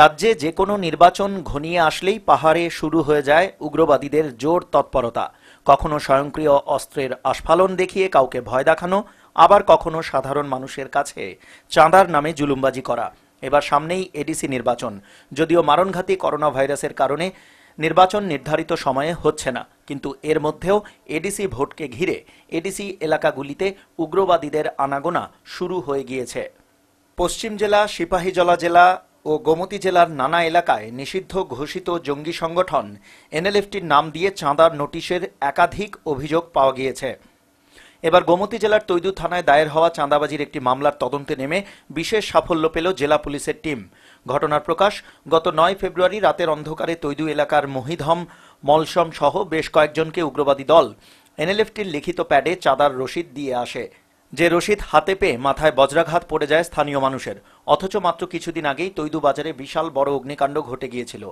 রাজ্যে যে কোনো নির্বাচন ঘনিয়ে আসলেই পাহাড়ে শুরু হয়ে যায় উগ্রবাদীদের জোর তৎপরতা কখনো স্বয়ংক্রিয় অস্ত্রের আস্ফালন দেখিয়ে কাউকে ভয় দেখানো আবার কখনো সাধারণ মানুষের কাছে চাঁদার নামে জুলুমবাজি করা এবার সামনেই এডিসি নির্বাচন যদিও মারণঘাতী করোনা ভাইরাসের কারণে নির্বাচন নির্ধারিত সময়ে হচ্ছে না কিন্তু এর মধ্যেও এডিসি ভোটকে ঘিরে এডিসি এলাকাগুলিতে উগ্রবাদীদের আনাগোনা শুরু হয়ে গিয়েছে পশ্চিম জেলা সিপাহীজলা জেলা ও গোমতী জেলার নানা এলাকায় নিষিদ্ধ ঘোষিত জঙ্গি সংগঠন এনএলএফটির নাম দিয়ে চাঁদার নোটিশের একাধিক অভিযোগ পাওয়া গিয়েছে এবার গোমতী জেলার তৈদু থানায় দায়ের হওয়া চাঁদাবাজির একটি মামলার তদন্তে নেমে বিশেষ সাফল্য পেল জেলা পুলিশের টিম ঘটনার প্রকাশ গত নয় ফেব্রুয়ারি রাতের অন্ধকারে তৈদু এলাকার মহিধম মলসম সহ বেশ কয়েকজনকে উগ্রবাদী দল এনএলএফটির লিখিত প্যাডে চাঁদার রশিদ দিয়ে আসে যে রশিদ হাতে পেয়ে মাথায় বজ্রাঘাত পড়ে যায় স্থানীয় মানুষের অথচ মাত্র কিছুদিন আগেই তৈদু বাজারে বিশাল বড় অগ্নিকাণ্ড ঘটে গিয়েছিল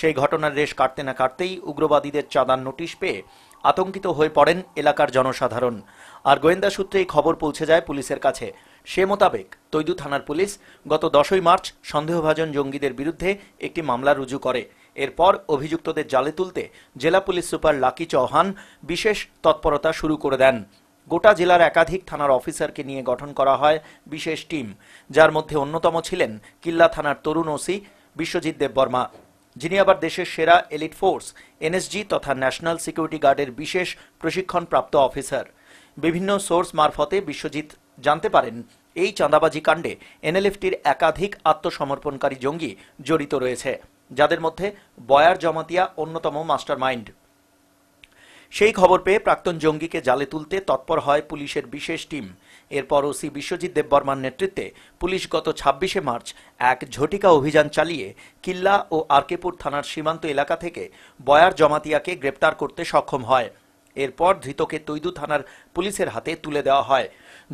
সেই ঘটনার রেশ কাটতে না কাটতেই উগ্রবাদীদের চাঁদার নোটিশ পেয়ে আতঙ্কিত হয়ে পড়েন এলাকার জনসাধারণ আর গোয়েন্দা সূত্রে এই খবর পৌঁছে যায় পুলিশের কাছে সে মোতাবেক তৈদু থানার পুলিশ গত দশই মার্চ সন্দেহভাজন জঙ্গিদের বিরুদ্ধে একটি মামলা রুজু করে এরপর অভিযুক্তদের জালে তুলতে জেলা পুলিশ সুপার লাকি চৌহান বিশেষ তৎপরতা শুরু করে দেন গোটা জেলার একাধিক থানার অফিসারকে নিয়ে গঠন করা হয় বিশেষ টিম যার মধ্যে অন্যতম ছিলেন কিল্লা থানার তরুণ ওসি বিশ্বজিৎ দেববর্মা যিনি আবার দেশের সেরা এলিট ফোর্স এনএসজি তথা ন্যাশনাল সিকিউরিটি গার্ডের বিশেষ প্রশিক্ষণপ্রাপ্ত অফিসার বিভিন্ন সোর্স মারফতে বিশ্বজিৎ জানতে পারেন এই চাঁদাবাজি কাণ্ডে এনএলএফটির একাধিক আত্মসমর্পণকারী জঙ্গি জড়িত রয়েছে যাদের মধ্যে বয়ার জমাতিয়া অন্যতম মাস্টারমাইন্ড সেই খবর পেয়ে প্রাক্তন জঙ্গিকে জালে তুলতে তৎপর হয় পুলিশের বিশেষ টিম এরপর ওসি বিশ্বজিৎ দেববর্মার নেতৃত্বে পুলিশ গত ছাব্বিশে মার্চ এক ঝটিকা অভিযান চালিয়ে কিল্লা ও আরকেপুর থানার সীমান্ত এলাকা থেকে বয়ার জমাতিয়াকে গ্রেপ্তার করতে সক্ষম হয় এরপর ধৃতকে তৈদু থানার পুলিশের হাতে তুলে দেওয়া হয়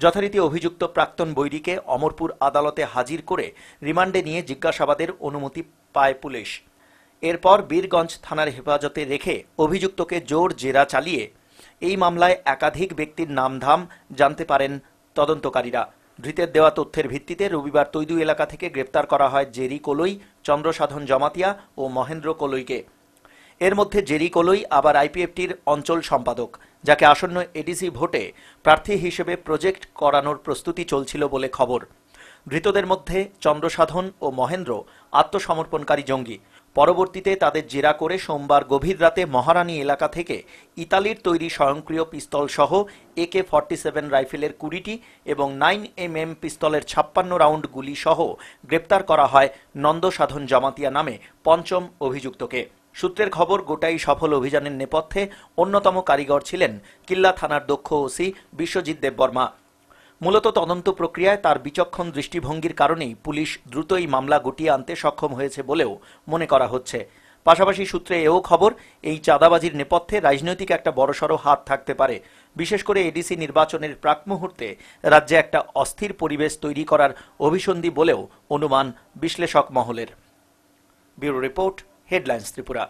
যথারীতি অভিযুক্ত প্রাক্তন বৈরীকে অমরপুর আদালতে হাজির করে রিমান্ডে নিয়ে জিজ্ঞাসাবাদের অনুমতি পায় পুলিশ এরপর বীরগঞ্জ থানার হেফাজতে রেখে অভিযুক্তকে জোর জেরা চালিয়ে এই মামলায় একাধিক ব্যক্তির নামধাম জানতে পারেন তদন্তকারীরা ধৃতের দেওয়া তথ্যের ভিত্তিতে রবিবার তৈদু এলাকা থেকে গ্রেপ্তার করা হয় জেরি কোলই চন্দ্রসাধন জমাতিয়া ও মহেন্দ্র কলইকে এর মধ্যে জেরি কোলই আবার আইপিএফটির অঞ্চল সম্পাদক যাকে আসন্ন এডিসি ভোটে প্রার্থী হিসেবে প্রজেক্ট করানোর প্রস্তুতি চলছিল বলে খবর ধৃতদের মধ্যে চন্দ্রসাধন ও মহেন্দ্র আত্মসমর্পণকারী জঙ্গি পরবর্তীতে তাদের জেরা করে সোমবার গভীর রাতে মহারানী এলাকা থেকে ইতালির তৈরি স্বয়ংক্রিয় পিস্তলসহ একে ফর্টি সেভেন রাইফেলের কুড়িটি এবং নাইন এম এম পিস্তলের ছাপ্পান্ন রাউন্ড সহ গ্রেপ্তার করা হয় নন্দসাধন জামাতিয়া নামে পঞ্চম অভিযুক্তকে সূত্রের খবর গোটাই সফল অভিযানের নেপথ্যে অন্যতম কারিগর ছিলেন কিল্লা থানার দক্ষ ওসি বিশ্বজিৎ দেববর্মা মূলত তদন্ত প্রক্রিয়ায় তার বিচক্ষণ দৃষ্টিভঙ্গির কারণেই পুলিশ দ্রুতই মামলা গুটিয়ে আনতে সক্ষম হয়েছে বলেও মনে করা হচ্ছে পাশাপাশি সূত্রে এও খবর এই চাঁদাবাজির নেপথ্যে রাজনৈতিক একটা বড়সড় হাত থাকতে পারে বিশেষ করে এডিসি নির্বাচনের প্রাক মুহূর্তে রাজ্যে একটা অস্থির পরিবেশ তৈরি করার অভিসন্ধি বলেও অনুমান বিশ্লেষক মহলের ব্যুরো রিপোর্ট হেডলাইন্স ত্রিপুরা